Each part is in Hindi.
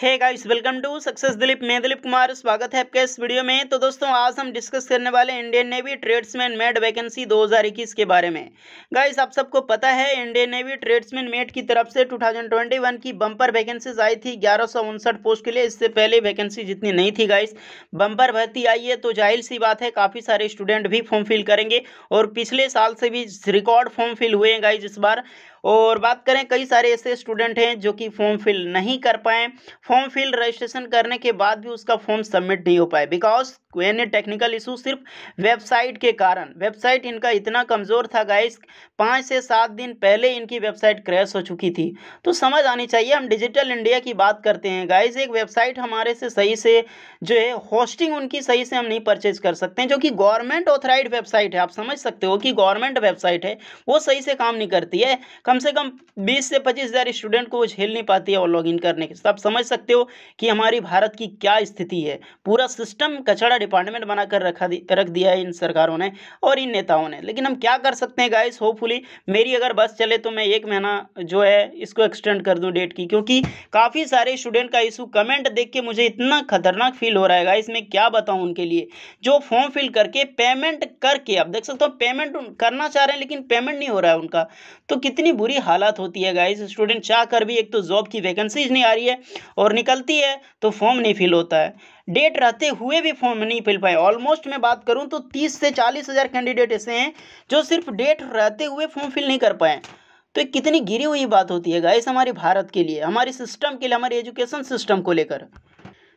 hey guys welcome to success Dilip मैं दिलीप कुमार स्वागत है आपके इस वीडियो में तो दोस्तों आज हम डिस्कस करने वाले Indian navy tradesman mate vacancy 2021 के बारे में गाइस आप सबको पता है इंडियन नेवी ट्रेड्समैन मेड की तरफ से 2021 की बम्पर वैकेंसीज आई थी ग्यारह पोस्ट के लिए इससे पहले वैकेंसी जितनी नहीं थी गाइस बम्पर भर्ती आई है तो जाहिर सी बात है काफ़ी सारे स्टूडेंट भी फॉर्म फिल करेंगे और पिछले साल से भी रिकॉर्ड फॉर्म फिल हुए हैं गाइज इस बार और बात करें कई सारे ऐसे स्टूडेंट हैं जो कि फॉर्म फिल नहीं कर पाए फॉर्म फिल रजिस्ट्रेशन करने के बाद भी उसका फॉर्म सबमिट नहीं हो पाए बिकॉज एनी टेक्निकल इशू सिर्फ वेबसाइट के कारण वेबसाइट इनका इतना कमज़ोर था गाइस पाँच से सात दिन पहले इनकी वेबसाइट क्रैश हो चुकी थी तो समझ आनी चाहिए हम डिजिटल इंडिया की बात करते हैं गाइस एक वेबसाइट हमारे से सही से जो है होस्टिंग उनकी सही से हम नहीं परचेज कर सकते हैं जो कि गवर्नमेंट ऑथराइड वेबसाइट है आप समझ सकते हो कि गवर्नमेंट वेबसाइट है वो सही से काम नहीं करती है कम से कम बीस से पच्चीस हज़ार स्टूडेंट को वो झेल नहीं पाती है और लॉग इन करने के तो आप समझ सकते हो कि हमारी भारत की क्या स्थिति है पूरा सिस्टम कचड़ा डिपार्टमेंट बना कर रखा दि, रख दिया है इन सरकारों ने और इन नेताओं ने लेकिन हम क्या कर सकते हैं गाइस होपफुली मेरी अगर बस चले तो मैं एक महीना जो है इसको एक्सटेंड कर दूँ डेट की क्योंकि काफ़ी सारे स्टूडेंट का इशू कमेंट देख के मुझे इतना खतरनाक फील हो रहा है गाइस मैं क्या बताऊँ उनके लिए जो फॉर्म फिल करके पेमेंट करके आप देख सकते हो पेमेंट करना चाह रहे हैं लेकिन पेमेंट नहीं हो रहा है उनका तो कितनी बुरी हालत होती है गाइज स्टूडेंट चाह कर भी एक तो जॉब की वैकेंसीज नहीं आ रही है और निकलती है तो फॉर्म नहीं फिल होता है डेट रहते हुए भी फॉर्म नहीं फिल पाए ऑलमोस्ट मैं बात करूं तो तीस से चालीस हज़ार कैंडिडेट ऐसे हैं जो सिर्फ डेट रहते हुए फॉर्म फिल नहीं कर पाए तो कितनी गिरी हुई बात होती है गाइस हमारे भारत के लिए हमारे सिस्टम के लिए हमारे एजुकेशन सिस्टम को लेकर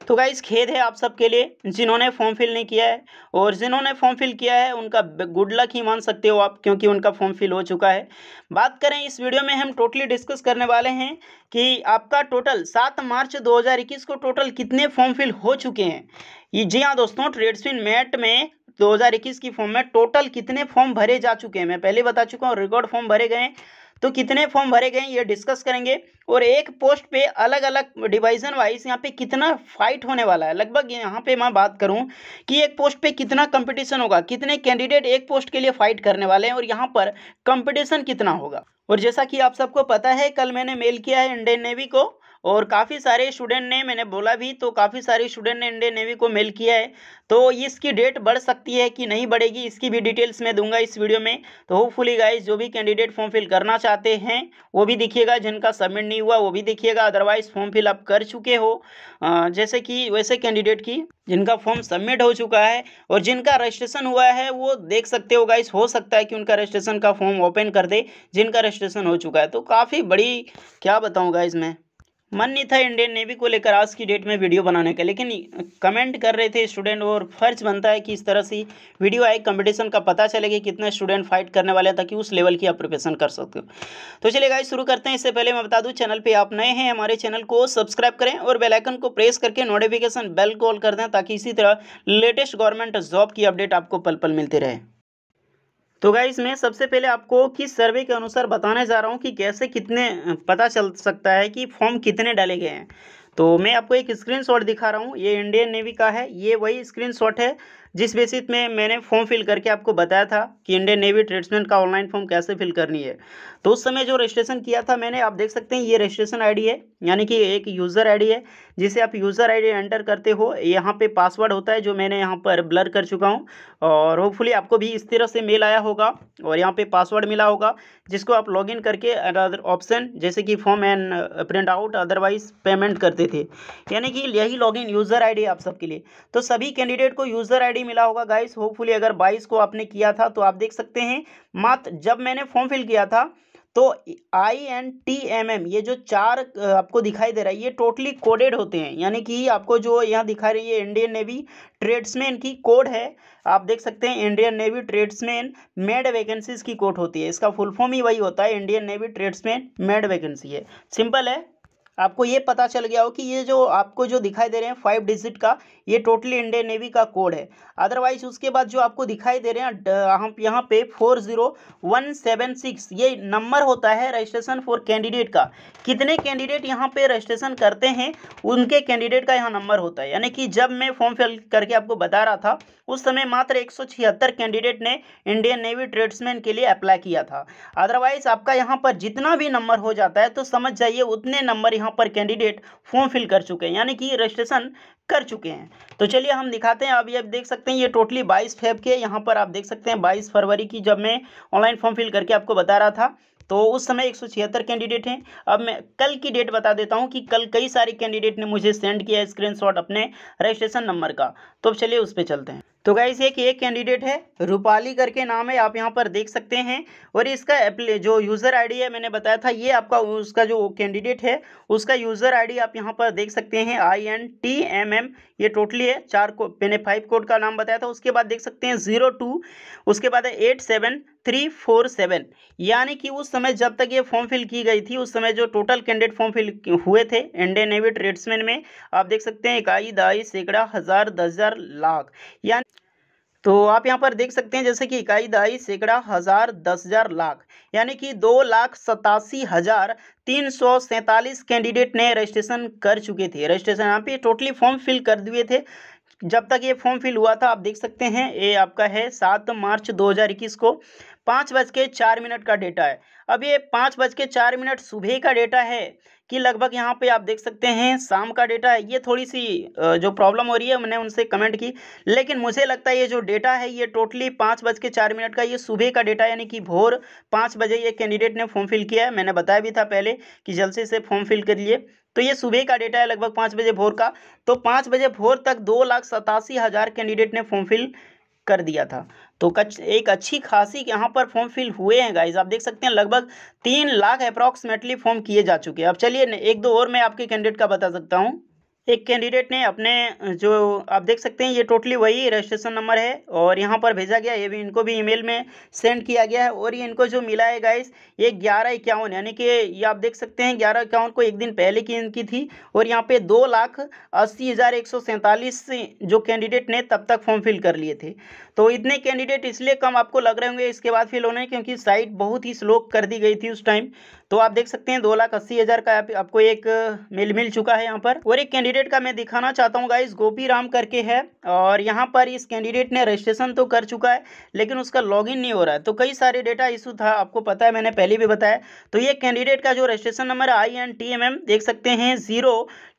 तो गाइस खेद है आप सबके लिए जिन्होंने फॉर्म फिल नहीं किया है और जिन्होंने फॉर्म फिल किया है उनका गुड लक ही मान सकते हो आप क्योंकि उनका फॉर्म फिल हो चुका है बात करें इस वीडियो में हम टोटली डिस्कस करने वाले हैं कि आपका टोटल सात मार्च 2021 को टोटल कितने फॉर्म फिल हो चुके हैं जी हाँ दोस्तों ट्रेड्सविन मैट में 2021 की फॉर्म में टोटल कितने फॉर्म भरे जा चुके हैं मैं पहले बता चुका हूँ रिकॉर्ड फॉर्म भरे गए तो कितने फॉर्म भरे गए ये डिस्कस करेंगे और एक पोस्ट पे अलग अलग डिवाइजन वाइज यहाँ पे कितना फाइट होने वाला है लगभग यहाँ पे मैं बात करूँ कि एक पोस्ट पे कितना कंपटीशन होगा कितने कैंडिडेट एक पोस्ट के लिए फाइट करने वाले हैं और यहाँ पर कंपटीशन कितना होगा और जैसा कि आप सबको पता है कल मैंने मेल किया है इंडियन नेवी को और काफ़ी सारे स्टूडेंट ने मैंने बोला भी तो काफ़ी सारे स्टूडेंट ने इंडियन नेवी को मेल किया है तो इसकी डेट बढ़ सकती है कि नहीं बढ़ेगी इसकी भी डिटेल्स मैं दूंगा इस वीडियो में तो होपफुली गाइज जो भी कैंडिडेट फॉर्म फिल करना चाहते हैं वो भी दिखिएगा जिनका सबमिट नहीं हुआ वो भी दिखिएगा अदरवाइज फॉर्म फिल आप कर चुके हो जैसे कि वैसे कैंडिडेट की जिनका फॉर्म सबमिट हो चुका है और जिनका रजिस्ट्रेशन हुआ है वो देख सकते हो गाइस हो सकता है कि उनका रजिस्ट्रेशन का फॉर्म ओपन कर दे जिनका रजिस्ट्रेशन हो चुका है तो काफ़ी बड़ी क्या बताऊँ गाइज़ मैं मन नहीं था इंडियन नेवी को लेकर आज की डेट में वीडियो बनाने का लेकिन कमेंट कर रहे थे स्टूडेंट और फर्ज बनता है कि इस तरह से वीडियो आए कंपटीशन का पता चले कि कितने स्टूडेंट फाइट करने वाले हैं ताकि उस लेवल की आप प्रिपरेशन कर सकते हो तो चलिए गाइस शुरू करते हैं इससे पहले मैं बता दूं चैनल पर आप नए हैं हमारे चैनल को सब्सक्राइब करें और बेलाइकन को प्रेस करके नोटिफिकेशन बेल कॉल कर दें ताकि इसी तरह लेटेस्ट गवर्नमेंट जॉब की अपडेट आपको पल पल मिलती रहे तो गाइस मैं सबसे पहले आपको किस सर्वे के अनुसार बताने जा रहा हूँ कि कैसे कितने पता चल सकता है कि फॉर्म कितने डाले गए हैं तो मैं आपको एक स्क्रीनशॉट दिखा रहा हूँ ये इंडियन नेवी का है ये वही स्क्रीनशॉट है जिस बेसिस में मैंने फॉर्म फिल करके आपको बताया था कि इंडियन नेवी ट्रेड्समैन का ऑनलाइन फॉर्म कैसे फिल करनी है तो उस समय जो रजिस्ट्रेशन किया था मैंने आप देख सकते हैं ये रजिस्ट्रेशन आईडी है यानी कि एक यूज़र आईडी है जिसे आप यूज़र आईडी एंटर करते हो यहाँ पे पासवर्ड होता है जो मैंने यहाँ पर ब्लर कर चुका हूँ और होपफुली आपको भी इस तरह से मेल आया होगा और यहाँ पर पासवर्ड मिला होगा जिसको आप लॉग करके अदर ऑप्शन जैसे कि form and print out otherwise payment करते थे यानी कि यही लॉग यूज़र आई आप सबके लिए तो सभी कैंडिडेट को यूज़र आई ऑलरेडी मिला होगा गाइस होपफुली अगर बाईस को आपने किया था तो आप देख सकते हैं मात्र जब मैंने फॉर्म फिल किया था तो I N T M M ये जो चार आपको दिखाई दे रहा है ये टोटली कोडेड होते हैं यानी कि आपको जो यहाँ दिखा रही है इंडियन नेवी ट्रेड्समैन की कोड है आप देख सकते हैं Indian navy tradesman mate vacancies की कोड होती है इसका फुल फॉर्म ही वही होता है Indian navy tradesman mate vacancy है सिंपल है आपको ये पता चल गया हो कि ये जो आपको जो दिखाई दे रहे हैं फाइव डिजिट का ये टोटली इंडियन नेवी का कोड है अदरवाइज उसके बाद जो आपको दिखाई दे रहे हैं हम यहाँ पे four zero one seven six ये नंबर होता है रजिस्ट्रेशन फॉर कैंडिडेट का कितने कैंडिडेट यहाँ पे रजिस्ट्रेशन करते हैं उनके कैंडिडेट का यहाँ नंबर होता है यानी कि जब मैं फॉर्म फिल करके आपको बता रहा था उस समय मात्र एक कैंडिडेट ने इंडियन नेवी ट्रेड्समैन के लिए अप्लाई किया था अदरवाइज आपका यहाँ पर जितना भी नंबर हो जाता है तो समझ जाइए उतने नंबर यहाँ यहाँ पर कैंडिडेट फॉर्म फिल कर चुके हैं यानी कि रजिस्ट्रेशन कर चुके हैं तो चलिए हम दिखाते हैं अभी आप देख सकते हैं ये टोटली बाईस फेब के यहाँ पर आप देख सकते हैं बाईस फरवरी की जब मैं ऑनलाइन फॉर्म फिल करके आपको बता रहा था तो उस समय एक कैंडिडेट हैं अब मैं कल की डेट बता देता हूँ कि कल कई सारे कैंडिडेट ने मुझे सेंड किया स्क्रीनशॉट अपने रजिस्ट्रेशन नंबर का तो अब चलिए उस पर चलते हैं तो गाइस एक ये कैंडिडेट है रूपाली करके नाम है आप यहाँ पर देख सकते हैं और इसका जो यूज़र आईडी है मैंने बताया था ये आपका उसका जो कैंडिडेट है उसका यूज़र आईडी आप यहाँ पर देख सकते हैं I N T M M ये टोटली है चार को मैंने फाइव कोड का नाम बताया था उसके बाद देख सकते हैं ज़ीरो टू उसके बाद है eight seven three four seven यानी कि उस समय जब तक ये फॉर्म फिल की गई थी उस समय जो टोटल कैंडिडेट फॉर्म फिल हुए थे इंडियन नेवी ट्रेड्समैन में आप देख सकते हैं इकाई दाई सैकड़ा हज़ार दस हज़ार लाख यानी तो आप यहाँ पर देख सकते हैं जैसे कि इकाई दहाई सैकड़ा हज़ार दस हज़ार लाख यानी कि दो लाख सतासी हज़ार तीन सौ सैंतालीस कैंडिडेट ने रजिस्ट्रेशन कर चुके थे रजिस्ट्रेशन यहाँ पे टोटली फॉर्म फिल कर दिए थे जब तक ये फॉर्म फिल हुआ था आप देख सकते हैं ये आपका है सात मार्च इक्कीस को पाँच बज के चार मिनट का डेटा है अब ये पाँच बज के चार मिनट सुबह का डेटा है कि लगभग यहाँ पे आप देख सकते हैं शाम का डेटा है ये थोड़ी सी जो प्रॉब्लम हो रही है मैंने उनसे कमेंट की लेकिन मुझे लगता है ये जो डेटा है ये टोटली पाँच बज के चार मिनट का ये सुबह का डेटा यानी कि भोर पाँच बजे ये कैंडिडेट ने फॉर्म फिल किया है मैंने बताया भी था पहले कि जल्दी से फॉर्म फिल कर लिए तो ये सुबह का डेटा है लगभग पाँच बजे भोर का तो पाँच बजे भोर तक दो लाख सतासी हज़ार कैंडिडेट ने फॉर्म फिल कर दिया था तो कच एक अच्छी खासी यहाँ पर फॉर्म फिल हुए हैं गाइज आप देख सकते हैं लगभग तीन लाख अप्रॉक्सीमेटली फॉर्म किए जा चुके हैं अब चलिए एक दो और मैं आपके कैंडिडेट का बता सकता हूँ एक कैंडिडेट ने अपने जो आप देख सकते हैं ये टोटली वही रजिस्ट्रेशन नंबर है और यहाँ पर भेजा गया ये भी इनको भी ईमेल में सेंड किया गया है और ये इनको जो मिला है गाइस ये ग्यारह इक्यावन यानी कि ये आप देख सकते हैं ग्यारह इक्यावन को एक दिन पहले की इनकी थी और यहाँ पे दो लाख अस्सी हज़ार एक सौ सैंतालीस जो कैंडिडेट ने तब तक फॉर्म फिल कर लिए थे तो इतने कैंडिडेट इसलिए कम आपको लग रहे होंगे इसके बाद फिल होने क्योंकि साइट बहुत ही स्लो कर दी गई थी उस टाइम तो आप देख सकते हैं दो लाख अस्सी हज़ार का आपको एक मेल मिल चुका है यहाँ पर और एक कैंडिडेट कैंडिडेट का मैं दिखाना चाहता हूँ गाइस गोपी राम करके है और यहाँ पर इस कैंडिडेट ने रजिस्ट्रेशन तो कर चुका है लेकिन उसका लॉगिन नहीं हो रहा है तो कई सारे डेटा इशू था आपको पता है मैंने पहले भी बताया तो ये कैंडिडेट का जो registration number I N T M M देख सकते हैं zero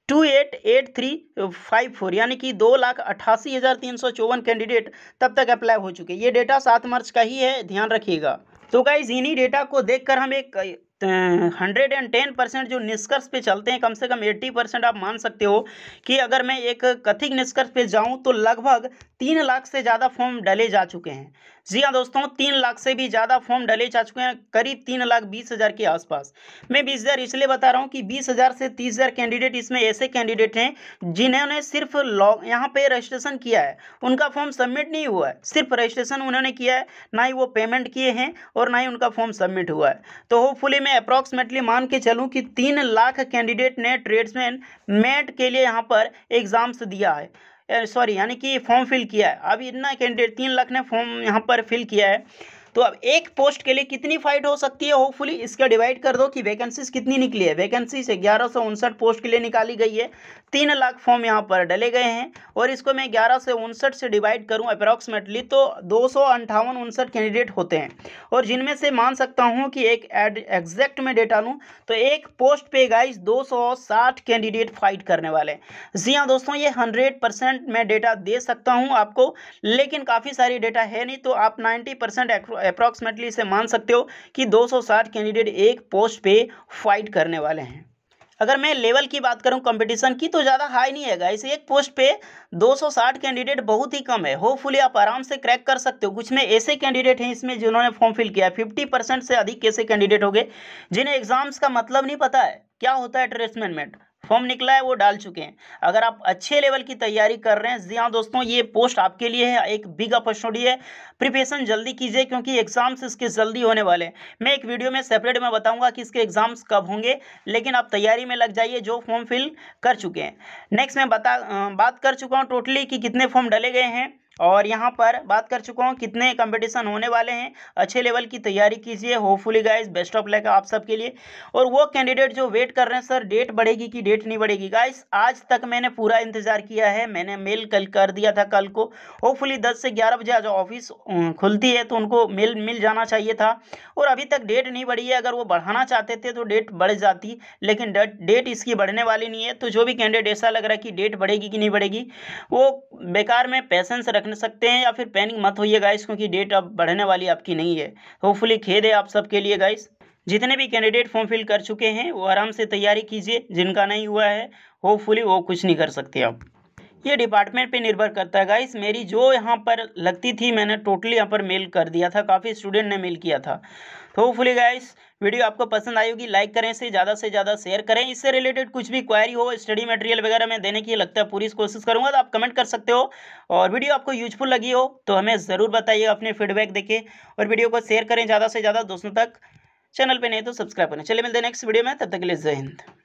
two eight eight three five four यानी कि दो लाख अट्ठासी हज़ार तीन सौ चौवन कैंडिडेट तब तक अप्लाई हो चुके ये डेटा सात मार्च का ही है ध्यान रखिएगा तो गाइज इन्हीं डेटा को देखकर हम एक हंड्रेड एंड टेन परसेंट जो निष्कर्ष पे चलते हैं कम से कम एट्टी परसेंट आप मान सकते हो कि अगर मैं एक कथित निष्कर्ष पे जाऊं तो लगभग तीन लाख से ज़्यादा फॉर्म डले जा चुके हैं जी हाँ दोस्तों तीन लाख से भी ज़्यादा फॉर्म डले जा चुके हैं करीब तीन लाख बीस हज़ार के आसपास मैं बीस हज़ार इसलिए बता रहा हूँ कि बीस हज़ार से तीस हज़ार कैंडिडेट इसमें ऐसे कैंडिडेट हैं जिन्होंने सिर्फ लॉग यहाँ पे रजिस्ट्रेशन किया है उनका फॉर्म सबमिट नहीं हुआ है सिर्फ रजिस्ट्रेशन उन्होंने किया है ना ही वो पेमेंट किए हैं और ना ही उनका फॉर्म सबमिट हुआ है तो होपफुली मैं अप्रॉक्सीमेटली मान के चलूँ कि तीन लाख कैंडिडेट ने ट्रेड्समैन मेट के लिए यहाँ पर एग्ज़ाम्स दिया है सॉरी यानी कि फॉर्म फिल किया है अभी इतना कैंडिडेट तीन लाख ने फॉर्म यहाँ पर फिल किया है तो अब एक पोस्ट के लिए कितनी फाइट हो सकती है होपफुली इसका डिवाइड कर दो कि वैकेंसीज कितनी निकली है वैकेंसीज ग्यारह सौ उनसठ पोस्ट के लिए निकाली गई है तीन लाख फॉर्म यहाँ पर डले गए हैं और इसको मैं ग्यारह से उनसठ से डिवाइड करूँ अप्रॉक्सीमेटली तो दो सौ कैंडिडेट होते हैं और जिनमें से मान सकता हूँ कि एक एग्जैक्ट में डेटा लूँ तो एक पोस्ट पे गाइज दो कैंडिडेट फाइट करने वाले जी हाँ दोस्तों ये हंड्रेड परसेंट मैं डेटा दे सकता हूँ आपको लेकिन काफ़ी सारी डेटा है नहीं तो आप नाइन्टी परसेंट अप्रॉक्सीमेटली इसे मान सकते हो कि 260 कैंडिडेट एक पोस्ट पे फाइट करने वाले हैं अगर मैं लेवल की बात करूं कंपटीशन की तो ज़्यादा हाई नहीं है गाइस एक पोस्ट पे 260 कैंडिडेट बहुत ही कम है होपफुली आप आराम से क्रैक कर सकते हो कुछ में ऐसे कैंडिडेट हैं इसमें जिन्होंने फॉर्म फिल किया है फिफ्टी परसेंट से अधिक कैसे कैंडिडेट हो गए जिन्हें एग्जाम्स का मतलब नहीं पता है क्या होता है ट्रेसमेंटमेंट फॉर्म निकला है वो डाल चुके हैं अगर आप अच्छे लेवल की तैयारी कर रहे हैं जी हाँ दोस्तों ये पोस्ट आपके लिए है एक बिग अपॉर्चुनिटी है प्रिपरेशन जल्दी कीजिए क्योंकि एग्जाम्स इसके जल्दी होने वाले हैं मैं एक वीडियो में सेपरेट में बताऊंगा कि इसके एग्जाम्स कब होंगे लेकिन आप तैयारी में लग जाइए जो फॉर्म फिल कर चुके हैं नेक्स्ट मैं बता बात कर चुका हूँ टोटली कि कितने फॉर्म डले गए हैं और यहाँ पर बात कर चुका हूँ कितने कंपटीशन होने वाले हैं अच्छे लेवल की तैयारी कीजिए hopefully guys best of luck आप सबके लिए और वो कैंडिडेट जो वेट कर रहे हैं सर डेट बढ़ेगी कि डेट नहीं बढ़ेगी गाइज आज तक मैंने पूरा इंतजार किया है मैंने मेल कल कर दिया था कल को होपफुली दस से ग्यारह बजे आज ऑफिस खुलती है तो उनको मेल मिल जाना चाहिए था और अभी तक डेट नहीं बढ़ी है अगर वो बढ़ाना चाहते थे तो डेट बढ़ जाती लेकिन डेट इसकी बढ़ने वाली नहीं है तो जो भी कैंडिडेट ऐसा लग रहा है कि डेट बढ़ेगी कि नहीं बढ़ेगी वो बेकार में पैसेंस रख रख सकते हैं या फिर पैनिक मत होइए गाइस क्योंकि डेट अब बढ़ने वाली आपकी नहीं है होपफुली खेद है आप सबके लिए गाइस जितने भी कैंडिडेट फॉर्म फिल कर चुके हैं वो आराम से तैयारी कीजिए जिनका नहीं हुआ है होपफुली वो कुछ नहीं कर सकते आप ये डिपार्टमेंट पे निर्भर करता है गाइस मेरी जो यहाँ पर लगती थी मैंने टोटली यहाँ पर मेल कर दिया था काफ़ी स्टूडेंट ने मेल किया था तो होपफुली गाइस वीडियो आपको पसंद आई होगी लाइक करें इसे ज़्यादा से ज़्यादा शेयर करें इससे रिलेटेड कुछ भी क्वारी हो स्टडी मटेरियल वगैरह मैं देने की लगता है पूरी कोशिश करूँगा तो आप कमेंट कर सकते हो और वीडियो आपको यूजफुल लगी हो तो हमें ज़रूर बताइए अपने फीडबैक देखें और वीडियो को शेयर करें ज़्यादा से ज़्यादा दोस्तों तक चैनल पर नहीं तो सब्सक्राइब करें चले मिलते हैं नेक्स्ट वीडियो में तब तक के लिए जय हिंद